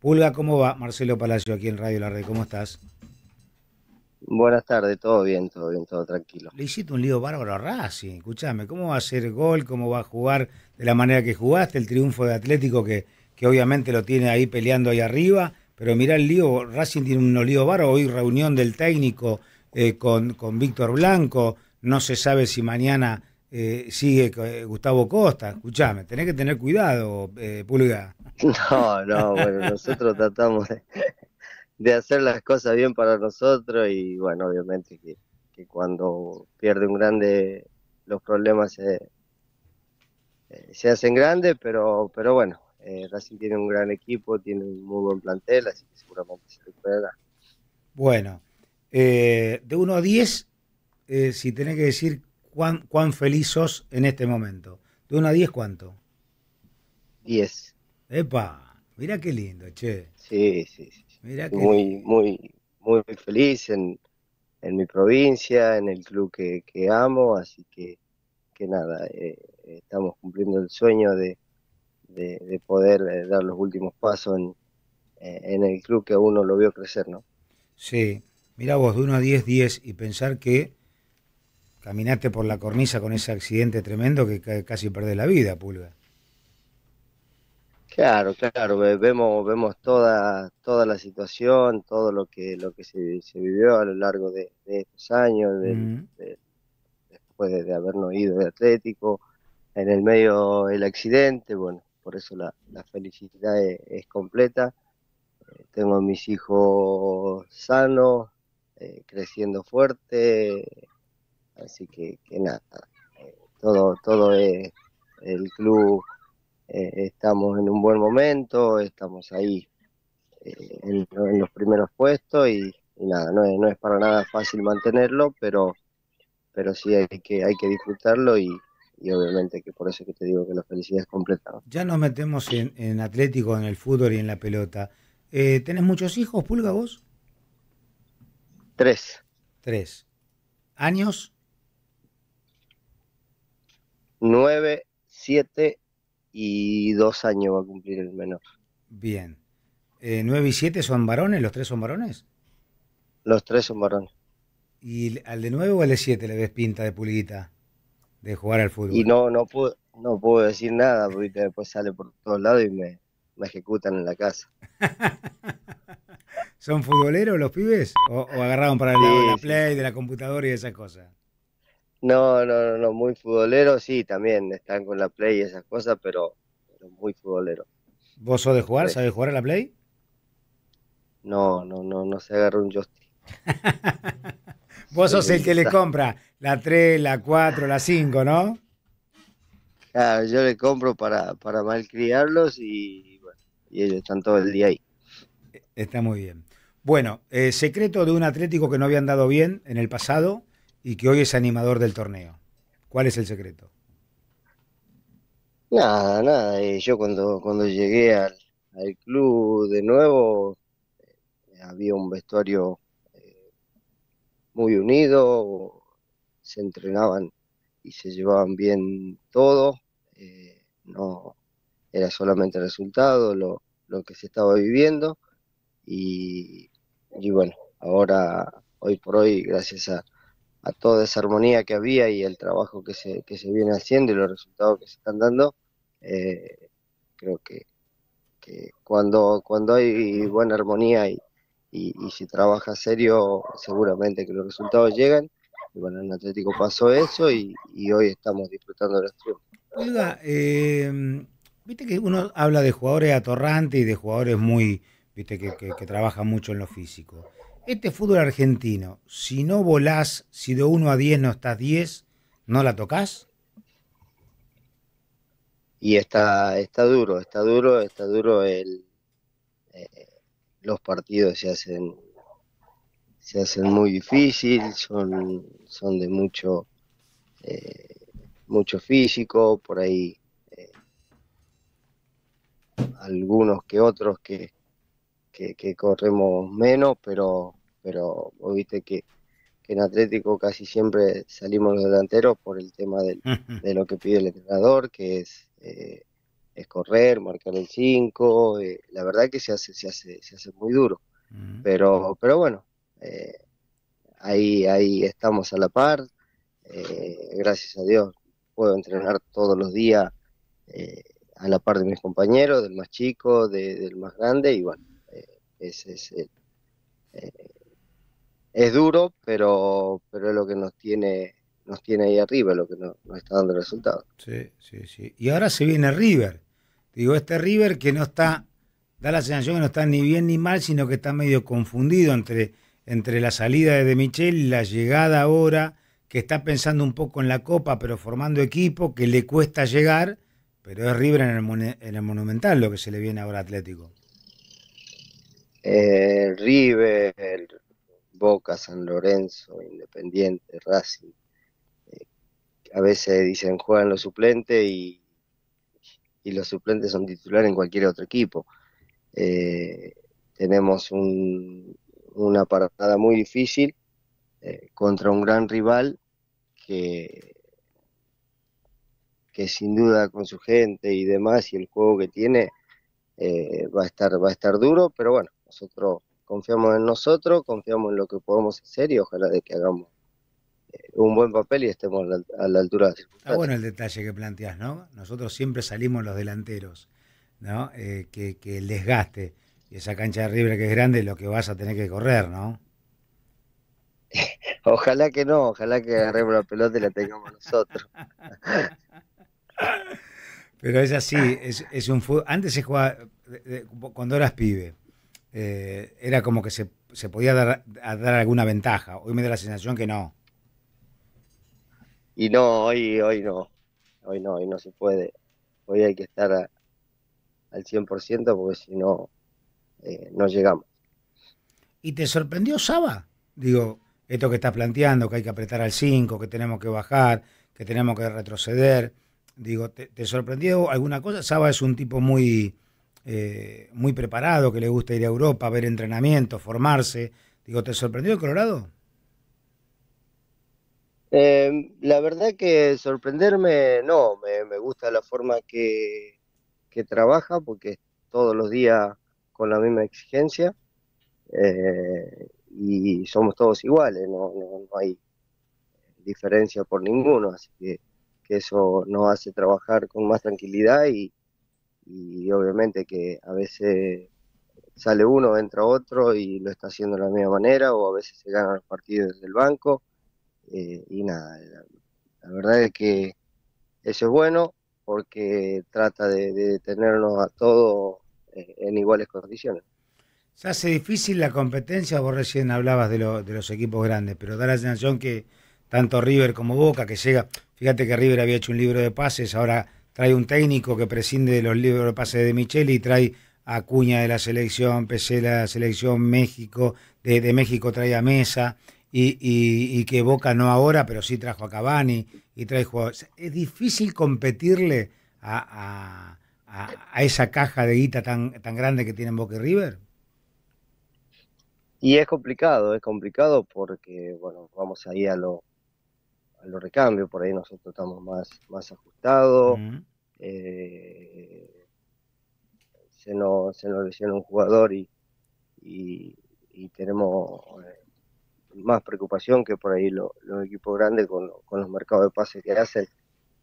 Pulga, ¿cómo va? Marcelo Palacio aquí en Radio La Red, ¿cómo estás? Buenas tardes, todo bien, todo bien, todo tranquilo. Le hiciste un lío bárbaro a Racing, escúchame, ¿cómo va a ser gol? ¿Cómo va a jugar de la manera que jugaste? El triunfo de Atlético que, que obviamente lo tiene ahí peleando ahí arriba, pero mirá el lío, Racing tiene un lío bárbaro, hoy reunión del técnico eh, con, con Víctor Blanco, no se sabe si mañana eh, sigue eh, Gustavo Costa. escúchame tenés que tener cuidado, eh, Pulga. No, no, bueno, nosotros tratamos de, hacer las cosas bien para nosotros y bueno, obviamente que, cuando pierde un grande los problemas se, hacen grandes, pero, pero bueno, Racing tiene un gran equipo, tiene un muy buen plantel, así que seguramente se recuperará. Bueno, de 1 a 10, si tenés que decir ¿Cuán, cuán feliz sos en este momento? ¿De 1 a 10 cuánto? 10. Epa, mira qué lindo, che. Sí, sí, sí. muy, muy, muy feliz en, mi provincia, en el club que, amo, así que, que nada, eh, estamos cumpliendo el sueño de, poder eh, dar los últimos pasos en, eh, en el club que a uno lo vio crecer, ¿no? Sí, mira vos, de 1 a 10, 10 y pensar que Caminaste por la cornisa con ese accidente tremendo que casi perdés la vida, Pulga. Claro, claro, vemos, vemos toda, toda la situación, todo lo que, lo que se, vivió a lo largo de, estos años, después de, habernos ido de Atlético, en el medio del accidente, bueno, por eso la, la felicidad e-, es, completa. Eh, tengo a mis hijos sanos, eh, creciendo fuerte, Así que, nada, eh, todo, todo es, el club, eh, estamos en un buen momento, estamos ahí eh, en, los primeros puestos y, nada, no es, no es, para nada fácil mantenerlo, pero, pero sí hay que, hay que disfrutarlo y, obviamente que por eso que te digo que la felicidad es completa. Ya nos metemos en, Atlético, en el fútbol y en la pelota. Eh, ¿Tenés muchos hijos, Pulga, vos? Tres. Tres. ¿Años? 9, 7 y 2 años va a cumplir el menor. Bien. Eh, nueve ¿9 y 7 son varones? ¿Los tres son varones? Los tres son varones. ¿Y al de 9 o al de 7 le ves pinta de pulguita de jugar al fútbol? Y no, no puedo, no puedo decir nada porque después sale por todos lados y me, ejecutan en la casa. ¿Son futboleros los pibes? ¿O, agarraron para lado de la, play, de la computadora y esas cosas? No, no, no, muy futbolero, sí, también están con la Play y esas cosas, pero, muy futbolero. ¿Vos sos de jugar? sabes jugar a la Play? No, no, no, no se agarró un joystick. Vos sos el que le compra la 3, la 4, la 5, ¿no? Claro, yo le compro para, para malcriarlos y, y ellos están todo el día ahí. E, está muy bien. Bueno, eh, secreto de un Atlético que no habían dado bien en el pasado, y que hoy es animador del torneo. ¿Cuál es el secreto? Nada, nada. Eh, yo cuando, cuando llegué al, club de nuevo, eh, había un vestuario eh, muy unido, se entrenaban y se llevaban bien todo. no era solamente el resultado, lo, lo que se estaba viviendo. Y, y bueno, ahora, hoy por hoy, gracias a, a toda esa armonía que había y el trabajo que se, que se viene haciendo y los resultados que se están dando, eh, creo que, cuando, cuando hay buena armonía y, y, y se trabaja serio, seguramente que los resultados llegan. Y bueno, en Atlético pasó eso y, hoy estamos disfrutando de los triunfos. Olga, eh, viste que uno habla de jugadores atorrantes y de jugadores muy, viste, que, que, que trabajan mucho en lo físico. Este fútbol argentino, si no volás, si de 1 a 10 no estás 10, ¿no la tocas? Y está, está duro, está duro, está duro el, eh, los partidos se hacen se hacen muy difícil, son, son de mucho, eh, mucho físico, por ahí eh, algunos que otros que, que, corremos menos, pero, pero viste que, en Atlético casi siempre salimos los delanteros por el tema de lo que pide el entrenador, que es, eh, es correr, marcar el 5, eh, la verdad que se hace, se hace, se hace muy duro, mm. pero, pero bueno, eh, ahí, ahí estamos a la par, gracias a Dios puedo entrenar todos los días a la par de mis compañeros, del más chico, del más grande, y bueno, es, eh, eh, es, duro, pero, pero es lo que nos tiene nos tiene ahí arriba, lo que nos, está dando el resultado. Sí, sí, sí. Y ahora se viene River. Digo, este River que no está, da la sensación que no está ni bien ni mal, sino que está medio confundido entre, entre la salida de, de Michel y la llegada ahora, que está pensando un poco en la Copa, pero formando equipo, que le cuesta llegar, pero es River en el, en el Monumental lo que se le viene ahora a Atlético. El River, Boca, San Lorenzo, Independiente, Racing. Eh, a veces dicen juegan los suplentes y, los suplentes son titulares en cualquier otro equipo. Eh, tenemos una parada muy difícil eh, contra un gran rival que, que sin duda con su gente y demás y el juego que tiene va a estar va a estar duro pero bueno nosotros confiamos en nosotros, confiamos en lo que podemos hacer y ojalá de que hagamos eh, un buen papel y estemos a la, altura de la Está bueno el detalle que planteas, ¿no? Nosotros siempre salimos los delanteros, ¿no? Eh, que, el desgaste y esa cancha de River que es grande es lo que vas a tener que correr, ¿no? ojalá que no, ojalá que agarremos la pelota y la tengamos nosotros. Pero es así, es, es un fútbol. Antes se jugaba, cuando eras pibe, eh, era como que se, se podía dar, dar, alguna ventaja. Hoy me da la sensación que no. Y no, hoy, hoy no. Hoy no, hoy no se puede. Hoy hay que estar al 100% porque si no, eh, no llegamos. ¿Y te sorprendió Saba? Digo, esto que estás planteando, que hay que apretar al 5, que tenemos que bajar, que tenemos que retroceder. Digo, te sorprendió alguna cosa? Saba es un tipo muy eh, muy preparado, que le gusta ir a Europa, ver entrenamientos, formarse. Digo, ¿te sorprendió el Colorado? Em, la verdad que sorprenderme, no, me, gusta la forma que, trabaja, porque todos los días con la misma exigencia eh, y somos todos iguales, no, hay diferencia por ninguno, así que, que eso nos hace trabajar con más tranquilidad y, y obviamente que a veces sale uno, entra otro y lo está haciendo de la misma manera o a veces se ganan los partidos desde el banco eh, y nada, la, verdad es que eso es bueno porque trata de, de tenernos a todos eh, en iguales condiciones. Se hace difícil la competencia, vos recién hablabas de, lo, de los equipos grandes, pero da la sensación que tanto River como Boca, que llega, fíjate que River había hecho un libro de pases, ahora trae un técnico que prescinde de los libros pase de y trae a Cuña de la selección, PC de la selección México, de, México trae a Mesa, y, que Boca no ahora, pero sí trajo a Cavani y trae jugadores. Es difícil competirle a, esa caja de guita tan, tan grande que tienen Boca y River. Y es complicado, es complicado porque, bueno, vamos ahí a lo, a los recambios, por ahí nosotros estamos más, más ajustados. Eh, se, nos, se nos lesiona un jugador y, tenemos eh, más preocupación que por ahí los equipos grandes con, los mercados de pases que hacen.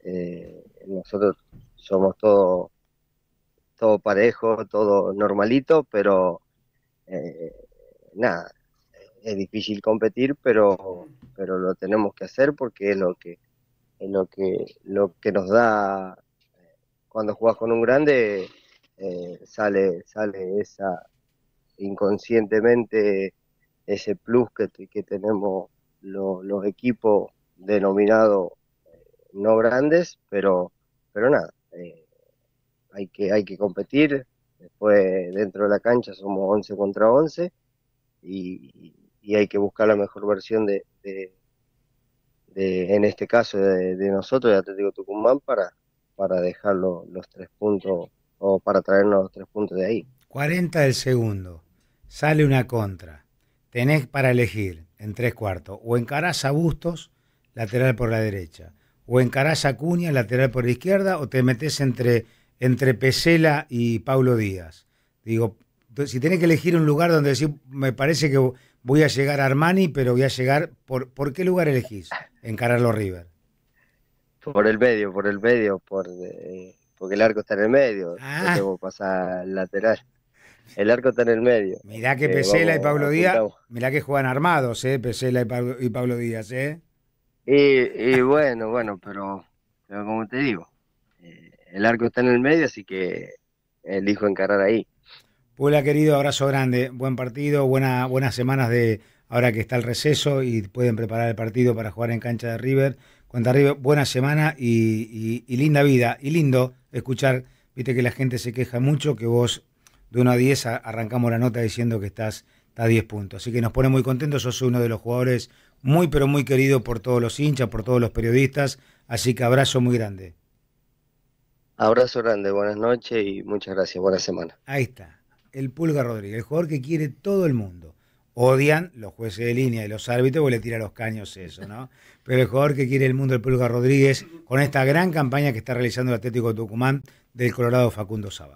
Eh, nosotros somos todo, todo parejo, todo normalito, pero nada, es difícil competir, pero, pero lo tenemos que hacer porque es lo que es lo que lo que nos da cuando jugás con un grande eh, sale, sale esa inconscientemente ese plus que, que tenemos los, equipos denominados eh, no grandes, pero, pero nada, eh, hay, que, hay que competir, después dentro de la cancha somos 11 contra 11 y, hay que buscar la mejor versión de, en este caso de, de nosotros, de Atlético Tucumán, para, para dejar los, tres puntos o para traernos los tres puntos de ahí. 40 del segundo, sale una contra, tenés para elegir en tres cuartos, o encarás a Bustos, lateral por la derecha, o encarás a Cuña lateral por la izquierda, o te metes entre, entre Pesela y Paulo Díaz. Digo, si tenés que elegir un lugar donde decir, me parece que voy a llegar a Armani, pero voy a llegar, ¿por, ¿por qué lugar elegís encararlo River? Por el medio, por el medio, por, eh, porque el arco está en el medio. Ah. tengo pasar lateral. El arco está en el medio. Mirá que eh, Pesela y Pablo Díaz, mirá que juegan armados, ¿eh? Pesela y, Pablo, Díaz, ¿eh? Y, bueno, bueno, pero, como te digo, eh, el arco está en el medio, así que elijo encarar ahí. hola querido, abrazo grande, buen partido, buena, buenas semanas de ahora que está el receso y pueden preparar el partido para jugar en cancha de River arriba, buena semana y, linda vida. Y lindo escuchar, viste que la gente se queja mucho, que vos de 1 a 10 arrancamos la nota diciendo que estás a 10 puntos. Así que nos pone muy contentos, sos uno de los jugadores muy, pero muy querido por todos los hinchas, por todos los periodistas. Así que abrazo muy grande. Abrazo grande, buenas noches y muchas gracias, buena semana. Ahí está, el Pulga Rodríguez, el jugador que quiere todo el mundo odian los jueces de línea y los árbitros, porque le tira los caños eso, ¿no? Pero el jugador que quiere el mundo, el Pulga Rodríguez, con esta gran campaña que está realizando el Atlético de Tucumán del Colorado Facundo Saba.